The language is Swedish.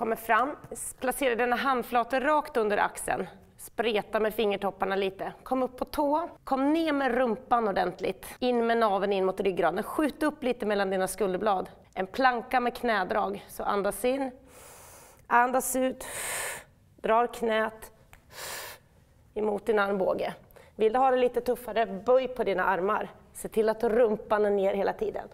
Kommer fram, placerar dina handflator rakt under axeln. Spreta med fingertopparna lite. Kom upp på tå. Kom ner med rumpan ordentligt. In med naveln in mot ryggraden. Skjut upp lite mellan dina skulderblad. En planka med knädrag. Så andas in. Andas ut. Drar knät emot din armbåge. Vill du ha det lite tuffare, böj på dina armar. Se till att rumpan är ner hela tiden.